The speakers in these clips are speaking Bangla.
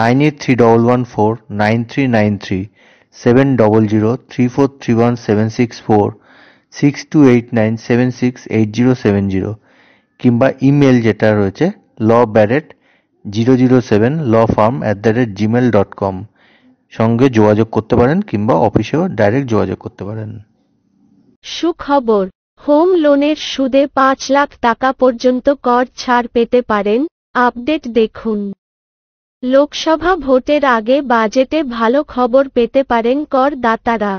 nine eight three double one four nine three nine three seven double zero three four three one seven six four six two eight nine seven six eight zero seven zero কিংবা ইমেল যেটা রয়েছে law Barrett zero zero seven law firm at the rate Gmail dot com সঙ্গে যোগাযোগ করতে পারেন কিংবা অফিসেও ডাইরেক্ট যোগাযোগ করতে পারেন সুখবর হোম লোনের সুদে পাঁচ লাখ টাকা পর্যন্ত কর ছাড় পেতে পারেন আপডেট দেখুন লোকসভা ভোটের আগে বাজেটে ভালো খবর পেতে পারেন কর দাতারা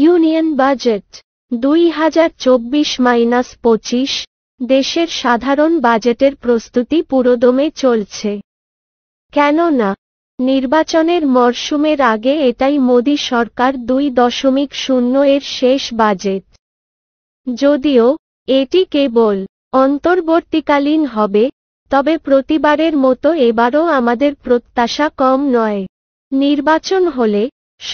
ইউনিয়ন বাজেট দুই হাজার চব্বিশ মাইনাস পঁচিশ দেশের সাধারণ বাজেটের প্রস্তুতি পুরোদমে চলছে কেননা নির্বাচনের মরশুমের আগে এটাই মোদী সরকার দুই দশমিক শূন্য এর শেষ বাজেট যদিও এটি কেবল অন্তর্বর্তীকালীন হবে তবে প্রতিবারের মতো এবারও আমাদের প্রত্যাশা কম নয় নির্বাচন হলে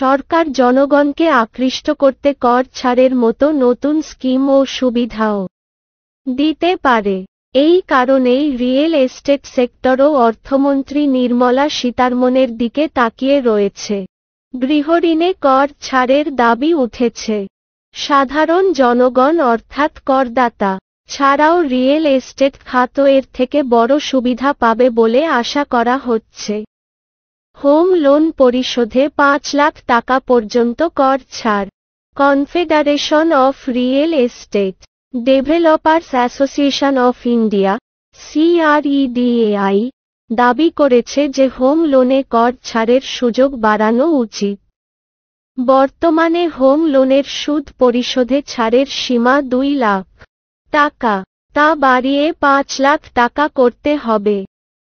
সরকার জনগণকে আকৃষ্ট করতে কর ছাড়ের মতো নতুন স্কিম ও সুবিধাও দিতে পারে এই কারণেই রিয়েল এস্টেট সেক্টরও অর্থমন্ত্রী নির্মলা সীতারমনের দিকে তাকিয়ে রয়েছে গৃহঋণে কর ছাড়ের দাবি উঠেছে সাধারণ জনগণ অর্থাৎ করদাতা ছাড়াও রিয়েল এস্টেট খাত এর থেকে বড় সুবিধা পাবে বলে আশা করা হচ্ছে হোম লোন পরিশোধে পাঁচ লাখ টাকা পর্যন্ত কর ছাড় Confederation of Real Estate Developers Association of India CREDAI দাবি করেছে যে হোম লোনে কর ছাড়ের সুযোগ বাড়ানো উচিত বর্তমানে হোম লোনের সুদ পরিশোধে ছাড়ের সীমা দুই লাখ টাকা তা বাড়িয়ে পাঁচ লাখ টাকা করতে হবে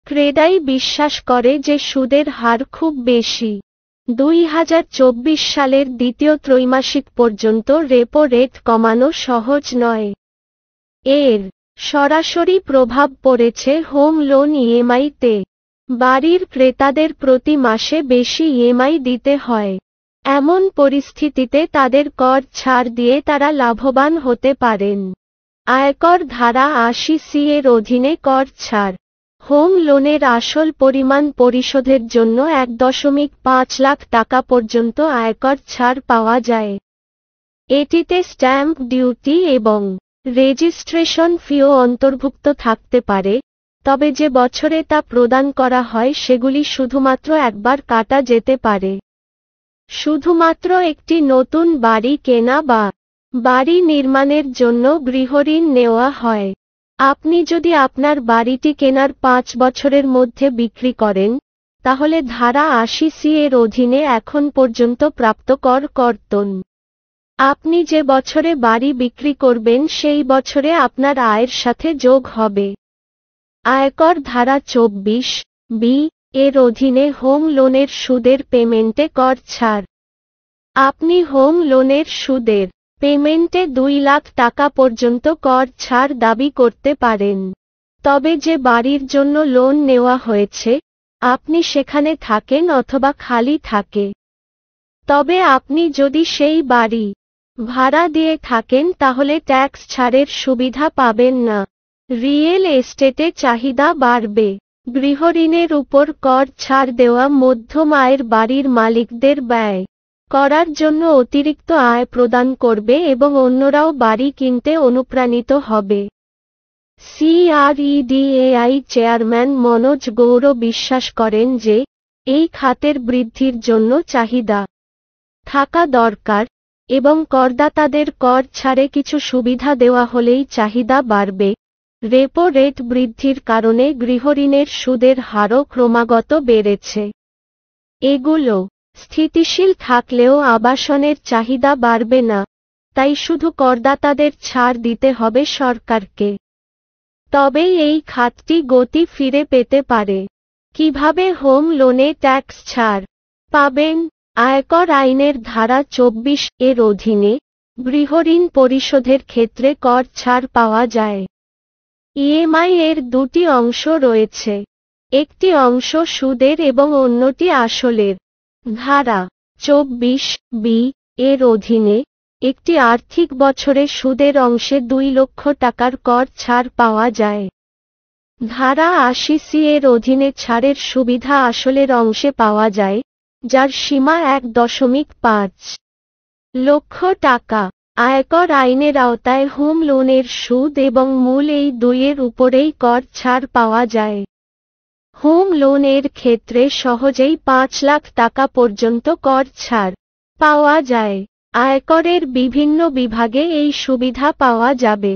ক্রেডাই বিশ্বাস করে যে সুদের হার খুব বেশি দুই সালের দ্বিতীয় ত্রৈমাসিক পর্যন্ত রেপো রেট কমানো সহজ নয় এর সরাসরি প্রভাব পড়েছে হোম লোন ইএমআইতে বাড়ির ক্রেতাদের প্রতি মাসে বেশি ইএমআই e দিতে হয় এমন পরিস্থিতিতে তাদের কর ছাড় দিয়ে তারা লাভবান হতে পারেন আয়কর ধারা আশি সি এর অধীনে কর ছাড় হোম লোনের আসল পরিমাণ পরিশোধের জন্য এক দশমিক পাঁচ লাখ টাকা পর্যন্ত আয়কর ছাড় পাওয়া যায় এটিতে স্ট্যাম্প ডিউটি এবং রেজিস্ট্রেশন ফিও অন্তর্ভুক্ত থাকতে পারে তবে যে বছরে তা প্রদান করা হয় সেগুলি শুধুমাত্র একবার কাটা যেতে পারে শুধুমাত্র একটি নতুন বাড়ি কেনা বা বাড়ি নির্মাণের জন্য গৃহঋণ নেওয়া হয় আপনি যদি আপনার বাড়িটি কেনার পাঁচ বছরের মধ্যে বিক্রি করেন তাহলে ধারা আশি সি এর অধীনে এখন পর্যন্ত প্রাপ্ত কর কর্তন আপনি যে বছরে বাড়ি বিক্রি করবেন সেই বছরে আপনার আয়ের সাথে যোগ হবে আয়কর ধারা চব্বিশ বি এর অধীনে হোম লোনের সুদের পেমেন্টে কর ছাড় আপনি হোম লোনের সুদের পেমেন্টে দুই লাখ টাকা পর্যন্ত কর ছাড় দাবি করতে পারেন তবে যে বাড়ির জন্য লোন নেওয়া হয়েছে আপনি সেখানে থাকেন অথবা খালি থাকে তবে আপনি যদি সেই বাড়ি ভাড়া দিয়ে থাকেন তাহলে ট্যাক্স ছাড়ের সুবিধা পাবেন না রিয়েল এস্টেটে চাহিদা বাড়বে গৃহঋণের উপর কর ছাড় দেওয়া মধ্যম আয়ের বাড়ির মালিকদের ব্যয় করার জন্য অতিরিক্ত আয় প্রদান করবে এবং অন্যরাও বাড়ি কিনতে অনুপ্রাণিত হবে সিআরইডিএআই চেয়ারম্যান মনোজ গৌর বিশ্বাস করেন যে এই খাতের বৃদ্ধির জন্য চাহিদা থাকা দরকার এবং করদাতাদের কর ছাড়ে কিছু সুবিধা দেওয়া হলেই চাহিদা বাড়বে রেপো রেট বৃদ্ধির কারণে গৃহঋণের সুদের হারও ক্রমাগত বেড়েছে এগুলো স্থিতিশীল থাকলেও আবাসনের চাহিদা বাড়বে না তাই শুধু করদাতাদের ছাড় দিতে হবে সরকারকে তবে এই খাতটি গতি ফিরে পেতে পারে কিভাবে হোম লোনে ট্যাক্স ছাড় পাবেন আয়কর আইনের ধারা চব্বিশ এর অধীনে গৃহঋণ পরিশোধের ক্ষেত্রে কর ছাড় পাওয়া যায় ইএমআই এর দুটি অংশ রয়েছে একটি অংশ সুদের এবং অন্যটি আসলের ধারা চব্বিশ বি এর অধীনে একটি আর্থিক বছরে সুদের অংশে দুই লক্ষ টাকার কর ছাড় পাওয়া যায় ধারা আশি সি এর অধীনে ছাড়ের সুবিধা আসলের অংশে পাওয়া যায় যার সীমা এক দশমিক পাঁচ লক্ষ টাকা আয়কর আইনের আওতায় হোম লোনের সুদ এবং মূল এই দুইয়ের উপরেই কর ছাড় পাওয়া যায় হোম লোনের ক্ষেত্রে সহজেই পাঁচ লাখ টাকা পর্যন্ত কর ছাড় পাওয়া যায় আয়করের বিভিন্ন বিভাগে এই সুবিধা পাওয়া যাবে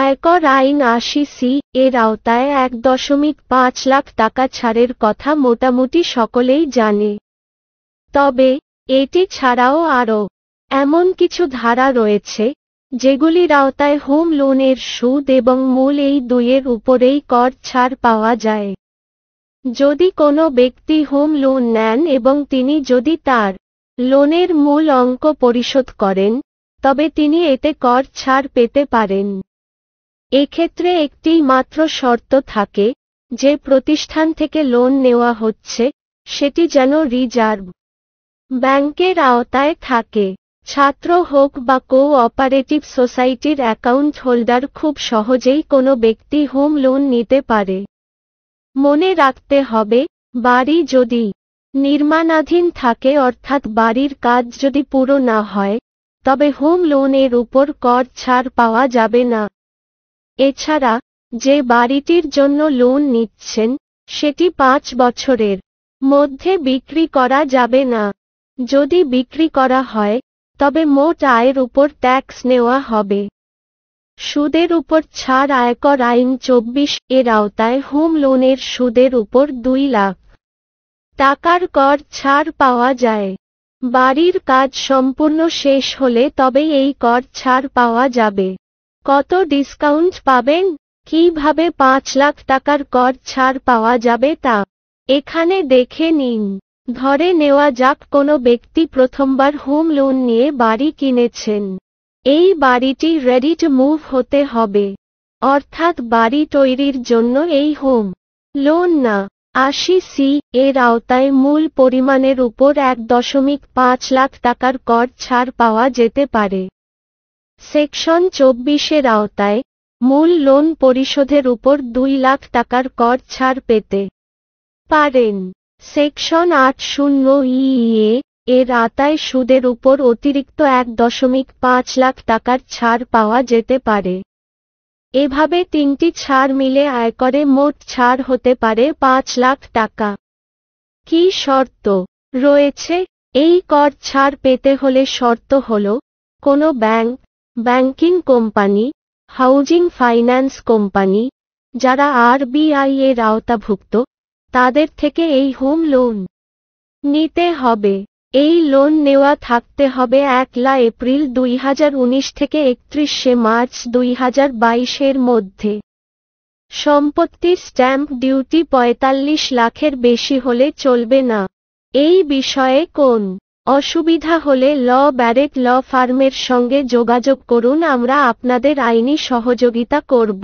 আয়কর আইন আশি সি এর আওতায় এক দশমিক পাঁচ লাখ টাকা ছাড়ের কথা মোটামুটি সকলেই জানে তবে এটি ছাড়াও আরও এমন কিছু ধারা রয়েছে যেগুলির আওতায় হোম লোনের সুদ এবং মূল এই দুইয়ের উপরেই কর ছাড় পাওয়া যায় যদি কোনো ব্যক্তি হোম লোন নেন এবং তিনি যদি তার লোনের মূল অঙ্ক পরিশোধ করেন তবে তিনি এতে কর ছাড় পেতে পারেন এক্ষেত্রে একটি মাত্র শর্ত থাকে যে প্রতিষ্ঠান থেকে লোন নেওয়া হচ্ছে সেটি যেন রিজার্ভ ব্যাংকের আওতায় থাকে ছাত্র হোক বা কো অপারেটিভ সোসাইটির অ্যাকাউন্ট হোল্ডার খুব সহজেই কোনো ব্যক্তি হোম লোন নিতে পারে মনে রাখতে হবে বাড়ি যদি নির্মাণাধীন থাকে অর্থাৎ বাড়ির কাজ যদি পুরো না হয় তবে হোম লোনের উপর কর ছাড় পাওয়া যাবে না এছাড়া যে বাড়িটির জন্য লোন নিচ্ছেন সেটি পাঁচ বছরের মধ্যে বিক্রি করা যাবে না যদি বিক্রি করা হয় তবে মোট আয়ের উপর ট্যাক্স নেওয়া হবে সুদের উপর ছাড় আয়কর আইন চব্বিশ এর আওতায় হোম লোনের সুদের উপর দুই লাখ টাকার কর ছাড় পাওয়া যায় বাড়ির কাজ সম্পূর্ণ শেষ হলে তবে এই কর ছাড় পাওয়া যাবে কত ডিসকাউন্ট পাবেন কিভাবে পাঁচ লাখ টাকার কর ছাড় পাওয়া যাবে তা এখানে দেখে নিন ধরে নেওয়া যাক কোনো ব্যক্তি প্রথমবার হোম লোন নিয়ে বাড়ি কিনেছেন এই বাড়িটি রেডি টু মুভ হতে হবে অর্থাৎ বাড়ি তৈরির জন্য এই হোম লোন না আশি সি এর আওতায় মূল পরিমাণের উপর এক দশমিক পাঁচ লাখ টাকার কর ছাড় পাওয়া যেতে পারে সেকশন চব্বিশের আওতায় মূল লোন পরিশোধের উপর দুই লাখ টাকার কর ছাড় পেতে পারেন সেকশন আট শূন্য ইএ এর আতায় সুদের উপর অতিরিক্ত এক দশমিক পাঁচ লাখ টাকার ছাড় পাওয়া যেতে পারে এভাবে তিনটি ছাড় মিলে আয়করে মোট ছাড় হতে পারে পাঁচ লাখ টাকা কি শর্ত রয়েছে এই কর ছাড় পেতে হলে শর্ত হল কোনো bank banking company housing finance company যারা আর বিআই এর আওতাভুক্ত তাদের থেকে এই হোম লোন নিতে হবে এই লোন নেওয়া থাকতে হবে একলা এপ্রিল দুই উনিশ থেকে একত্রিশে মার্চ দুই এর মধ্যে সম্পত্তির স্ট্যাম্প ডিউটি ৪৫ লাখের বেশি হলে চলবে না এই বিষয়ে কোন অসুবিধা হলে ল ব্যারেক ল ফার্মের সঙ্গে যোগাযোগ করুন আমরা আপনাদের আইনি সহযোগিতা করব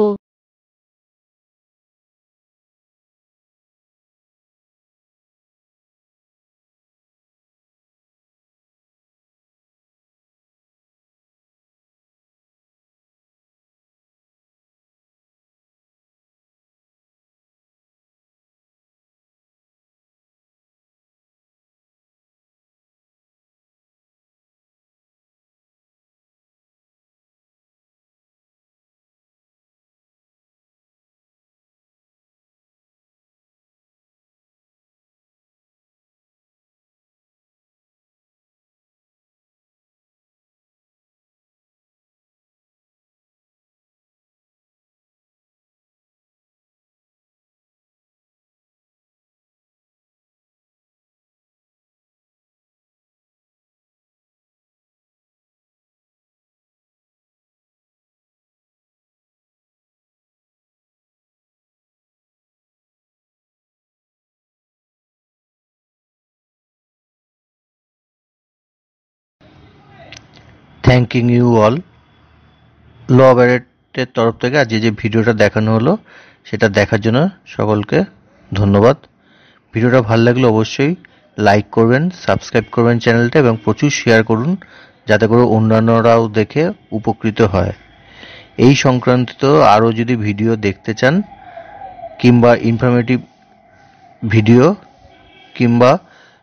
থ্যাংকিং ইউ অল ল ব্যারেটের তরফ থেকে আর যে ভিডিওটা দেখানো হলো সেটা দেখার জন্য সকলকে ধন্যবাদ ভিডিওটা ভালো লাগলে অবশ্যই লাইক করবেন সাবস্ক্রাইব করবেন চ্যানেলটা এবং প্রচুর শেয়ার করুন যাতে করে অন্যান্যরাও দেখে উপকৃত হয় এই সংক্রান্ত আরও যদি ভিডিও দেখতে চান কিংবা ইনফরমেটিভ ভিডিও কিংবা